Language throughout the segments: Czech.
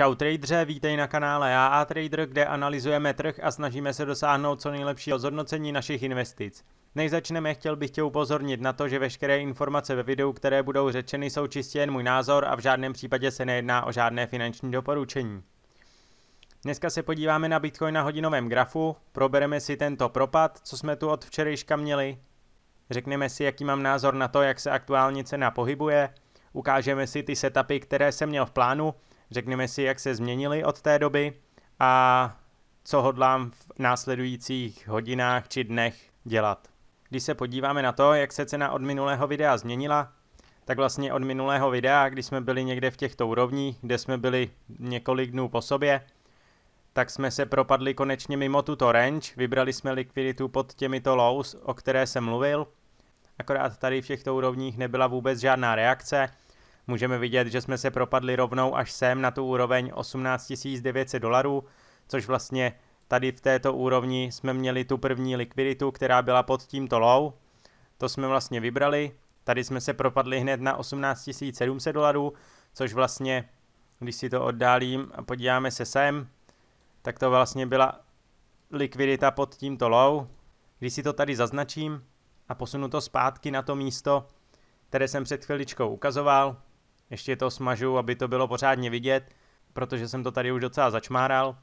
Čau tradeře, vítej na kanále AA Trader, kde analyzujeme trh a snažíme se dosáhnout co nejlepšího zhodnocení našich investic. Než začneme, chtěl bych tě upozornit na to, že veškeré informace ve videu, které budou řečeny, jsou čistě jen můj názor a v žádném případě se nejedná o žádné finanční doporučení. Dneska se podíváme na Bitcoin na hodinovém grafu, probereme si tento propad, co jsme tu od včerejška měli, řekneme si, jaký mám názor na to, jak se aktuálně cena pohybuje, ukážeme si ty setupy, které jsem měl v plánu, Řekneme si, jak se změnili od té doby a co hodlám v následujících hodinách či dnech dělat. Když se podíváme na to, jak se cena od minulého videa změnila, tak vlastně od minulého videa, když jsme byli někde v těchto úrovních, kde jsme byli několik dnů po sobě, tak jsme se propadli konečně mimo tuto range, vybrali jsme likviditu pod těmito lows, o které jsem mluvil, akorát tady v těchto úrovních nebyla vůbec žádná reakce, Můžeme vidět, že jsme se propadli rovnou až sem na tu úroveň 18 900 dolarů, což vlastně tady v této úrovni jsme měli tu první likviditu, která byla pod tímto low. To jsme vlastně vybrali. Tady jsme se propadli hned na 18 700 dolarů, což vlastně, když si to oddálím a podíváme se sem, tak to vlastně byla likvidita pod tímto low. Když si to tady zaznačím a posunu to zpátky na to místo, které jsem před chviličkou ukazoval, ještě to smažu, aby to bylo pořádně vidět, protože jsem to tady už docela začmáral.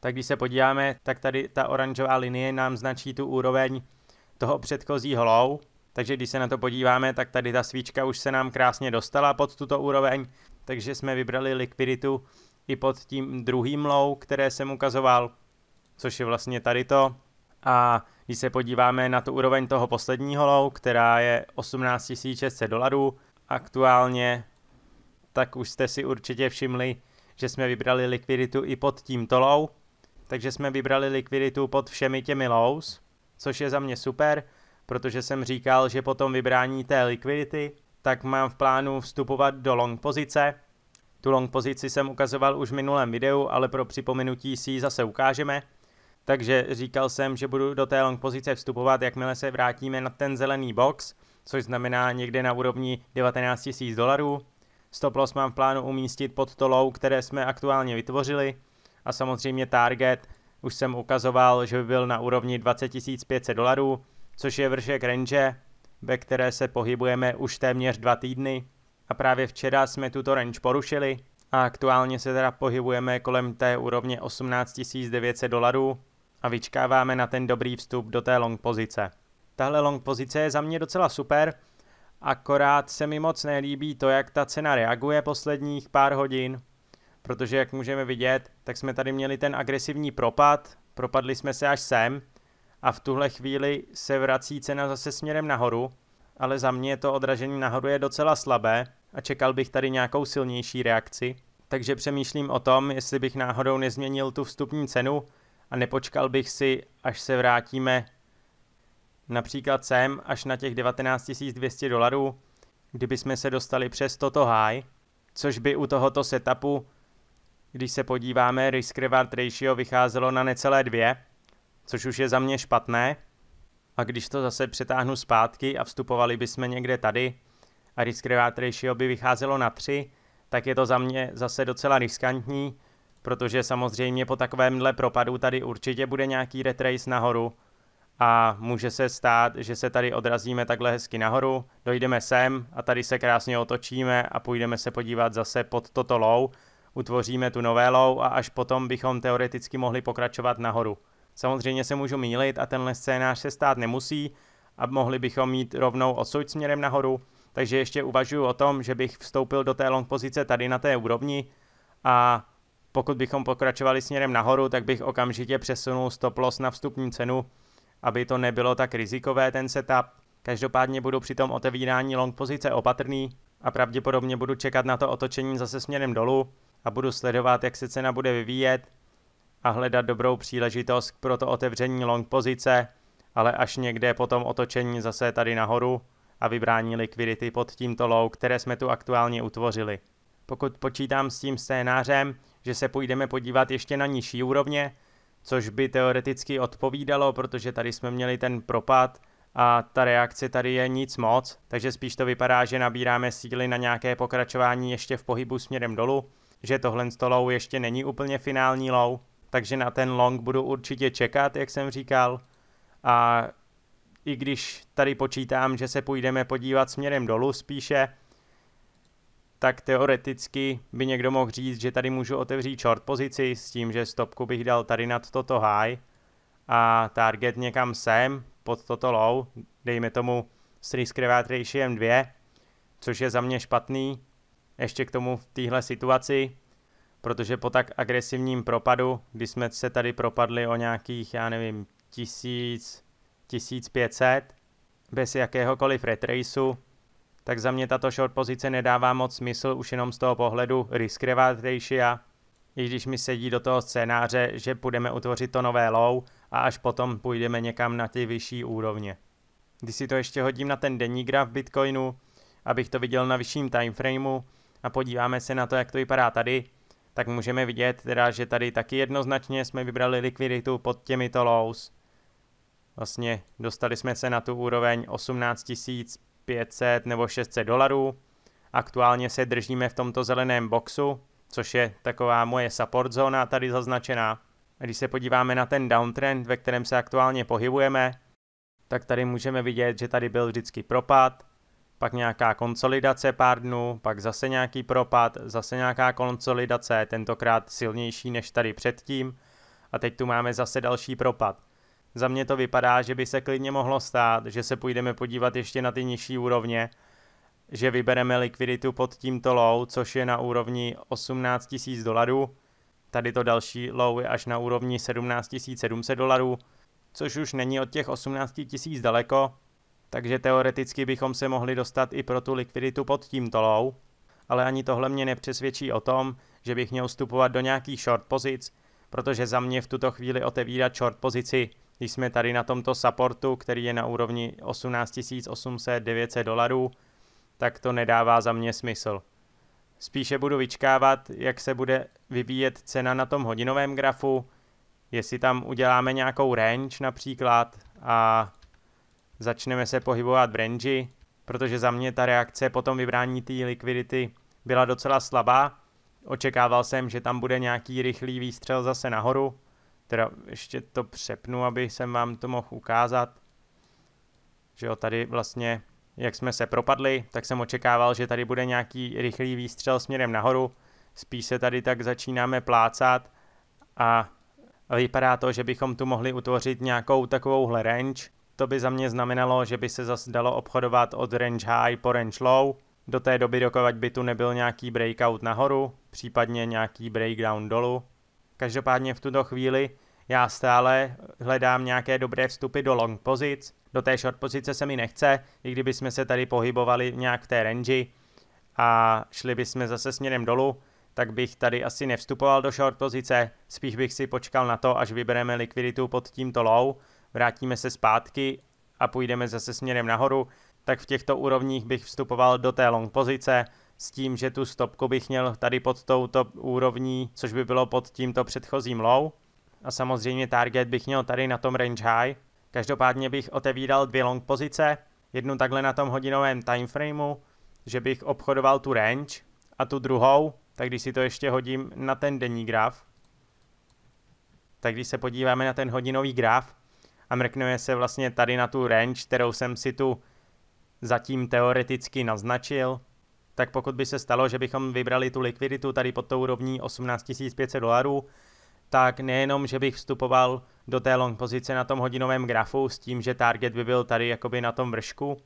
Tak když se podíváme, tak tady ta oranžová linie nám značí tu úroveň toho předchozího low. Takže když se na to podíváme, tak tady ta svíčka už se nám krásně dostala pod tuto úroveň, takže jsme vybrali likviditu i pod tím druhým low, které jsem ukazoval, což je vlastně tady to. A když se podíváme na tu úroveň toho posledního low, která je 18 600 dolarů, aktuálně, tak už jste si určitě všimli, že jsme vybrali likviditu i pod tímto low, takže jsme vybrali likviditu pod všemi těmi lows, což je za mě super, protože jsem říkal, že po tom vybrání té likvidity, tak mám v plánu vstupovat do long pozice. Tu long pozici jsem ukazoval už v minulém videu, ale pro připomenutí si ji zase ukážeme takže říkal jsem, že budu do té long pozice vstupovat, jakmile se vrátíme na ten zelený box, což znamená někde na úrovni 19 000 dolarů. Stop loss mám v plánu umístit pod to low, které jsme aktuálně vytvořili a samozřejmě target už jsem ukazoval, že by byl na úrovni 20 500 dolarů, což je vršek range, ve které se pohybujeme už téměř dva týdny. A právě včera jsme tuto range porušili a aktuálně se teda pohybujeme kolem té úrovně 18 900 dolarů, a vyčkáváme na ten dobrý vstup do té long pozice. Tahle long pozice je za mě docela super, akorát se mi moc nelíbí to, jak ta cena reaguje posledních pár hodin, protože jak můžeme vidět, tak jsme tady měli ten agresivní propad, propadli jsme se až sem a v tuhle chvíli se vrací cena zase směrem nahoru, ale za mě to odražení nahoru je docela slabé a čekal bych tady nějakou silnější reakci. Takže přemýšlím o tom, jestli bych náhodou nezměnil tu vstupní cenu a nepočkal bych si, až se vrátíme například sem až na těch 19 200 dolarů, kdyby jsme se dostali přes toto high, což by u tohoto setupu, když se podíváme, risk reward ratio vycházelo na necelé dvě, což už je za mě špatné. A když to zase přetáhnu zpátky a vstupovali bychom někde tady a risk reward ratio by vycházelo na 3, tak je to za mě zase docela riskantní, protože samozřejmě po takovémhle propadu tady určitě bude nějaký retrace nahoru a může se stát, že se tady odrazíme takhle hezky nahoru, dojdeme sem a tady se krásně otočíme a půjdeme se podívat zase pod toto low, utvoříme tu nové low a až potom bychom teoreticky mohli pokračovat nahoru. Samozřejmě se můžu mýlit a tenhle scénář se stát nemusí a mohli bychom mít rovnou odsud směrem nahoru, takže ještě uvažuji o tom, že bych vstoupil do té long pozice tady na té úrovni a pokud bychom pokračovali směrem nahoru, tak bych okamžitě přesunul stop loss na vstupní cenu, aby to nebylo tak rizikové ten setup. Každopádně budu při tom otevírání long pozice opatrný a pravděpodobně budu čekat na to otočení zase směrem dolů a budu sledovat, jak se cena bude vyvíjet a hledat dobrou příležitost pro to otevření long pozice, ale až někde po tom otočení zase tady nahoru a vybrání likvidity pod tímto low, které jsme tu aktuálně utvořili. Pokud počítám s tím scénářem, že se půjdeme podívat ještě na nižší úrovně, což by teoreticky odpovídalo, protože tady jsme měli ten propad a ta reakce tady je nic moc, takže spíš to vypadá, že nabíráme síly na nějaké pokračování ještě v pohybu směrem dolů, že tohle low ještě není úplně finální low, takže na ten long budu určitě čekat, jak jsem říkal. A i když tady počítám, že se půjdeme podívat směrem dolů spíše, tak teoreticky by někdo mohl říct, že tady můžu otevřít short pozici s tím, že stopku bych dal tady nad toto high a target někam sem pod toto low, dejme tomu s risk reward 2, což je za mě špatný, ještě k tomu v téhle situaci, protože po tak agresivním propadu, kdy jsme se tady propadli o nějakých, já nevím, 1000, 1500, bez jakéhokoliv retraceu, tak za mě tato short pozice nedává moc smysl už jenom z toho pohledu risk ratio, i když mi sedí do toho scénáře, že půjdeme utvořit to nové low a až potom půjdeme někam na ty vyšší úrovně. Když si to ještě hodím na ten denní graf Bitcoinu, abych to viděl na vyšším timeframeu a podíváme se na to, jak to vypadá tady, tak můžeme vidět teda, že tady taky jednoznačně jsme vybrali likviditu pod těmito lows. Vlastně dostali jsme se na tu úroveň 18 500 nebo 600 dolarů. Aktuálně se držíme v tomto zeleném boxu, což je taková moje support zóna tady zaznačená. Když se podíváme na ten downtrend, ve kterém se aktuálně pohybujeme, tak tady můžeme vidět, že tady byl vždycky propad, pak nějaká konsolidace pár dnů, pak zase nějaký propad, zase nějaká konsolidace, tentokrát silnější než tady předtím. A teď tu máme zase další propad. Za mě to vypadá, že by se klidně mohlo stát, že se půjdeme podívat ještě na ty nižší úrovně, že vybereme likviditu pod tímto low, což je na úrovni 18 000 dolarů. Tady to další low je až na úrovni 17 700 dolarů, což už není od těch 18 000 daleko, takže teoreticky bychom se mohli dostat i pro tu likviditu pod tímto low, ale ani tohle mě nepřesvědčí o tom, že bych měl vstupovat do nějakých short pozic, protože za mě v tuto chvíli otevírat short pozici když jsme tady na tomto supportu, který je na úrovni 18 800 900 dolarů, tak to nedává za mě smysl. Spíše budu vyčkávat, jak se bude vyvíjet cena na tom hodinovém grafu, jestli tam uděláme nějakou range například a začneme se pohybovat v range, protože za mě ta reakce po tom vybrání té likvidity byla docela slabá. Očekával jsem, že tam bude nějaký rychlý výstřel zase nahoru, Teda ještě to přepnu, aby jsem vám to mohl ukázat. Že jo, tady vlastně, jak jsme se propadli, tak jsem očekával, že tady bude nějaký rychlý výstřel směrem nahoru. Spíš se tady tak začínáme plácat a vypadá to, že bychom tu mohli utvořit nějakou takovouhle range. To by za mě znamenalo, že by se zase dalo obchodovat od range high po range low. Do té doby, dokud by tu nebyl nějaký breakout nahoru, případně nějaký breakdown dolů. Každopádně v tuto chvíli já stále hledám nějaké dobré vstupy do long pozic. Do té short pozice se mi nechce, i kdyby jsme se tady pohybovali nějak v té range a šli bychom zase směrem dolů, tak bych tady asi nevstupoval do short pozice, spíš bych si počkal na to, až vybereme likviditu pod tímto low, vrátíme se zpátky a půjdeme zase směrem nahoru, tak v těchto úrovních bych vstupoval do té long pozice, s tím, že tu stopku bych měl tady pod touto úrovní, což by bylo pod tímto předchozím low. A samozřejmě target bych měl tady na tom range high. Každopádně bych otevíral dvě long pozice, jednu takhle na tom hodinovém timeframeu, že bych obchodoval tu range a tu druhou, tak když si to ještě hodím na ten denní graf, tak když se podíváme na ten hodinový graf a mrkneme se vlastně tady na tu range, kterou jsem si tu zatím teoreticky naznačil, tak pokud by se stalo, že bychom vybrali tu likviditu tady pod tou úrovní 18 500 dolarů, tak nejenom, že bych vstupoval do té long pozice na tom hodinovém grafu s tím, že target by byl tady jakoby na tom vršku,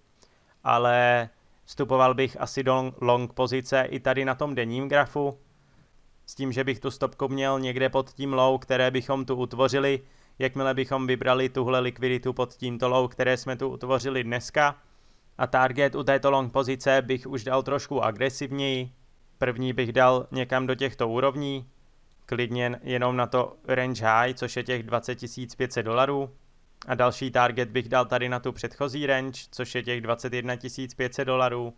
ale vstupoval bych asi do long pozice i tady na tom denním grafu, s tím, že bych tu stopku měl někde pod tím low, které bychom tu utvořili, jakmile bychom vybrali tuhle likviditu pod tímto low, které jsme tu utvořili dneska, a target u této long pozice bych už dal trošku agresivněji. První bych dal někam do těchto úrovní, klidně jenom na to range high, což je těch 20 500 dolarů. A další target bych dal tady na tu předchozí range, což je těch 21 500 dolarů.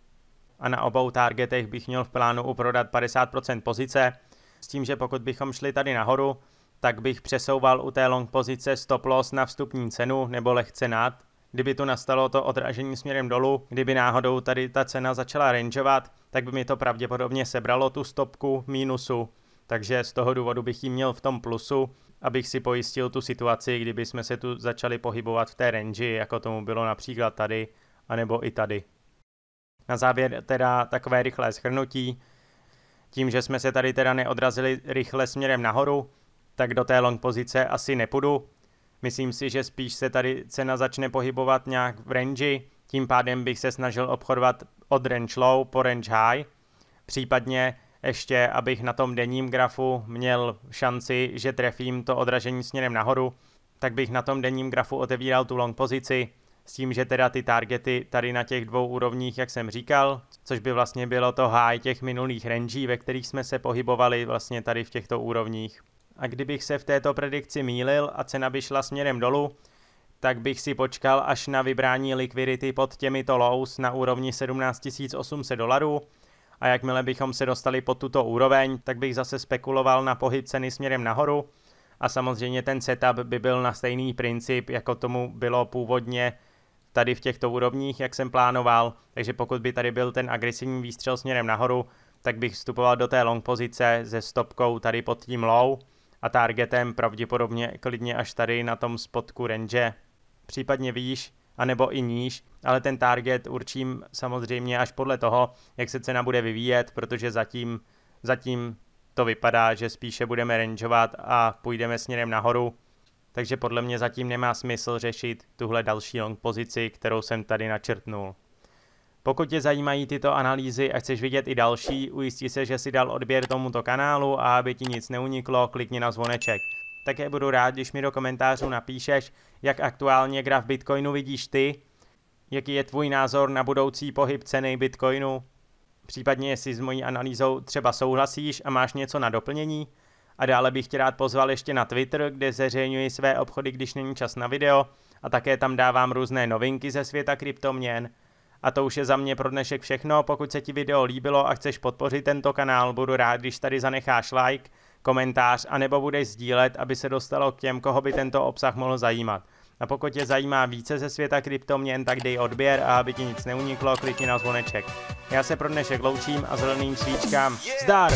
A na obou targetech bych měl v plánu uprodat 50% pozice, s tím, že pokud bychom šli tady nahoru, tak bych přesouval u té long pozice stop loss na vstupní cenu nebo lehce nad, kdyby tu nastalo to odražení směrem dolů, kdyby náhodou tady ta cena začala rangeovat, tak by mi to pravděpodobně sebralo tu stopku mínusu, takže z toho důvodu bych ji měl v tom plusu, abych si pojistil tu situaci, kdyby jsme se tu začali pohybovat v té range, jako tomu bylo například tady, anebo i tady. Na závěr teda takové rychlé shrnutí. Tím, že jsme se tady teda neodrazili rychle směrem nahoru, tak do té long pozice asi nepůjdu, Myslím si, že spíš se tady cena začne pohybovat nějak v range, tím pádem bych se snažil obchodovat od range low po range high, případně ještě, abych na tom denním grafu měl šanci, že trefím to odražení směrem nahoru, tak bych na tom denním grafu otevíral tu long pozici, s tím, že teda ty targety tady na těch dvou úrovních, jak jsem říkal, což by vlastně bylo to high těch minulých rangí, ve kterých jsme se pohybovali vlastně tady v těchto úrovních a kdybych se v této predikci mýlil a cena by šla směrem dolů, tak bych si počkal až na vybrání likvidity pod těmito lows na úrovni 17 800 dolarů a jakmile bychom se dostali pod tuto úroveň, tak bych zase spekuloval na pohyb ceny směrem nahoru a samozřejmě ten setup by byl na stejný princip, jako tomu bylo původně tady v těchto úrovních, jak jsem plánoval, takže pokud by tady byl ten agresivní výstřel směrem nahoru, tak bych vstupoval do té long pozice se stopkou tady pod tím low, a targetem pravděpodobně klidně až tady na tom spodku range, případně výš, anebo i níž, ale ten target určím samozřejmě až podle toho, jak se cena bude vyvíjet, protože zatím, zatím to vypadá, že spíše budeme rangeovat a půjdeme směrem nahoru, takže podle mě zatím nemá smysl řešit tuhle další long pozici, kterou jsem tady načrtnul. Pokud tě zajímají tyto analýzy a chceš vidět i další, ujistí se, že si dal odběr tomuto kanálu a aby ti nic neuniklo, klikni na zvoneček. Také budu rád, když mi do komentářů napíšeš, jak aktuálně graf Bitcoinu vidíš ty, jaký je tvůj názor na budoucí pohyb ceny Bitcoinu, případně jestli s mojí analýzou třeba souhlasíš a máš něco na doplnění. A dále bych tě rád pozval ještě na Twitter, kde zeřejňuji své obchody, když není čas na video a také tam dávám různé novinky ze světa kryptoměn, a to už je za mě pro dnešek všechno, pokud se ti video líbilo a chceš podpořit tento kanál, budu rád, když tady zanecháš like, komentář, a nebo budeš sdílet, aby se dostalo k těm, koho by tento obsah mohl zajímat. A pokud tě zajímá více ze světa kryptoměn, tak dej odběr a aby ti nic neuniklo, klikni na zvoneček. Já se pro dnešek loučím a zeleným svíčkám. Zdar!